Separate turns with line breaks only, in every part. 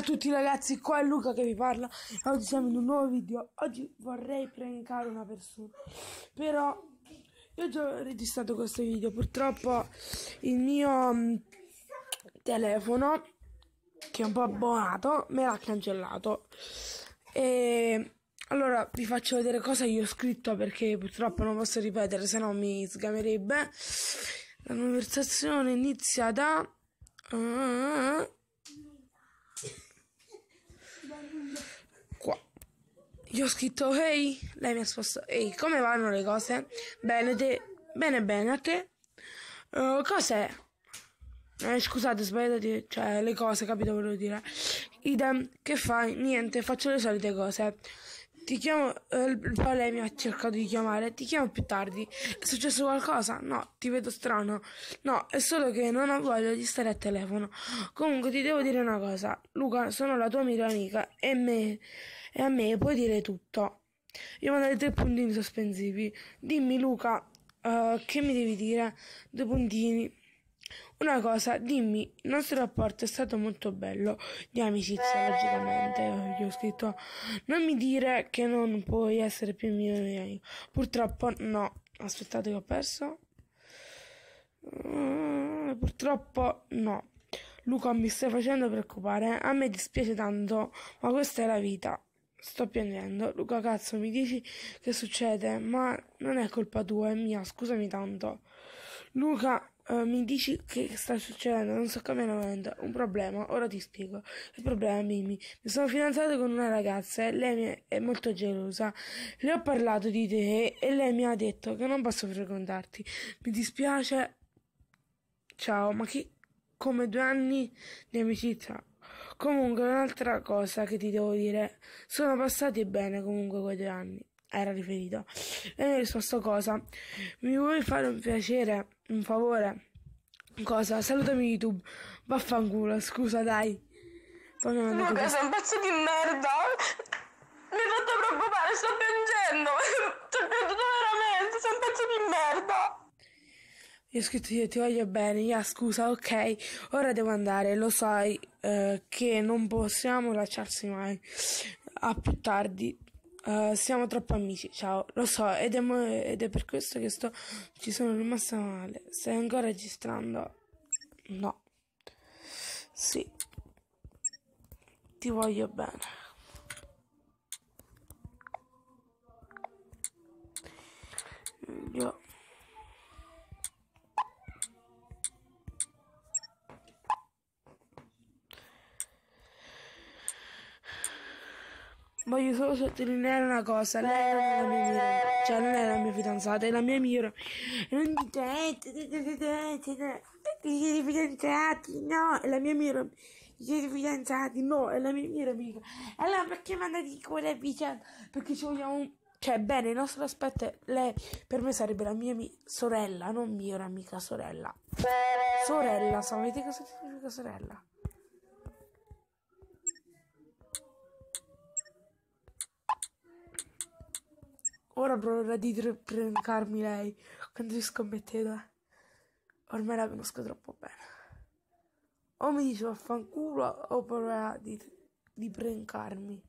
a tutti ragazzi, qua è Luca che vi parla e oggi siamo in un nuovo video. Oggi vorrei prankare una persona, però io ho già registrato questo video, purtroppo il mio mm, telefono, che è un po' abbonato, me l'ha cancellato. E allora vi faccio vedere cosa io ho scritto perché purtroppo non posso ripetere, se no mi sgamerebbe. La conversazione inizia da... Uh, Gli ho scritto ehi, lei mi ha risposto ehi, come vanno le cose? Bene, te, bene, bene, a te? Uh, cos'è? Eh, scusate, sbagliate, cioè le cose, capito volevo dire. Idem, che fai? Niente, faccio le solite cose. Ti chiamo, eh, poi lei mi ha cercato di chiamare, ti chiamo più tardi. È successo qualcosa? No, ti vedo strano. No, è solo che non ho voglia di stare a telefono. Comunque ti devo dire una cosa. Luca, sono la tua migliore amica e, me, e a me puoi dire tutto. Io mandare tre puntini sospensivi. Dimmi Luca, uh, che mi devi dire? Due puntini. Una cosa, dimmi, il nostro rapporto è stato molto bello, di amicizia logicamente, gli ho scritto, non mi dire che non puoi essere più mio amico. Purtroppo no, aspettate che ho perso. Uh, purtroppo no. Luca mi stai facendo preoccupare, a me dispiace tanto, ma questa è la vita. Sto piangendo. Luca cazzo mi dici che succede, ma non è colpa tua, è mia, scusami tanto. Luca eh, mi dici che sta succedendo, non so come noventa. Un problema, ora ti spiego. Il problema, Mimi. Mi sono fidanzato con una ragazza e lei è molto gelosa. Le ho parlato di te e lei mi ha detto che non posso frequentarti. Mi dispiace. Ciao, ma che come due anni di amicizia. Comunque, un'altra cosa che ti devo dire. Sono passati bene comunque quei due anni era riferito. E mi ha risposto cosa? Mi vuoi fare un piacere, un favore? Cosa? Salutami YouTube. Vaffanculo, scusa dai. Poi mi Luca, questo. sei un pezzo di merda. Mi hai fatto preoccupare, sto piangendo. Sto piangendo veramente, sei un pezzo di merda. Gli ho scritto io ti voglio bene, ya scusa, ok, ora devo andare, lo sai eh, che non possiamo lasciarsi mai. A più tardi. Uh, siamo troppo amici, ciao, lo so, ed è, mo- ed è per questo che sto... ci sono rimasta male. Stai ancora registrando? No. Sì. Ti voglio bene. voglio solo sottolineare una cosa, lei non è la mia migliore, cioè non è la mia fidanzata, è la mia migliore. Non dite, siete fidanzati, no, è la mia migliore, siete fidanzati, no, è la mia migliore amica. Allora perché mandati quella vicenda? Perché ci vogliamo Cioè, bene, il nostro aspetto è lei, per me sarebbe la mia mi- sorella, non migliore amica, sorella. Sorella, sapete cosa significa sorella? Ora proverò di riprencarmi lei quando vi scommettete. Ormai la conosco troppo bene. O mi dice vaffanculo o proverà di, di prencarmi.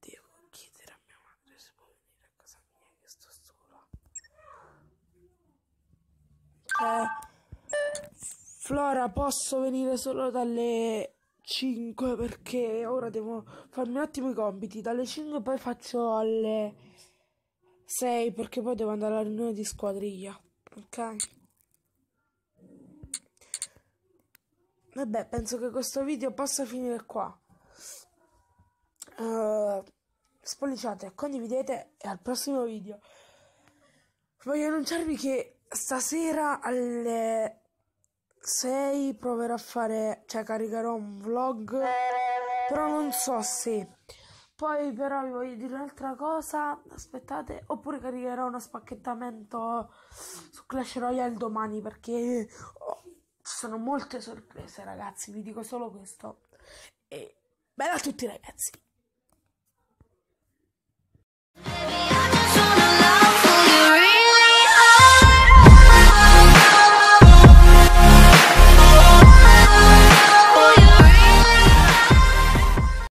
Devo chiedere a mia madre se può venire a casa mia che sto sola. Eh, Flora, posso venire solo dalle 5 perché ora devo farmi un attimo i compiti. Dalle 5 poi faccio alle 6 perché poi devo andare alla riunione di squadriglia. Ok. Vabbè, penso che questo video possa finire qua. Uh, spolliciate, condividete e al prossimo video. Voglio annunciarvi che stasera alle 6 proverò a fare, cioè caricherò un vlog, però non so se. Poi però vi voglio dire un'altra cosa, aspettate, oppure caricherò uno spacchettamento su Clash Royale domani perché oh, ci sono molte sorprese ragazzi, vi dico solo questo. E bella a tutti ragazzi!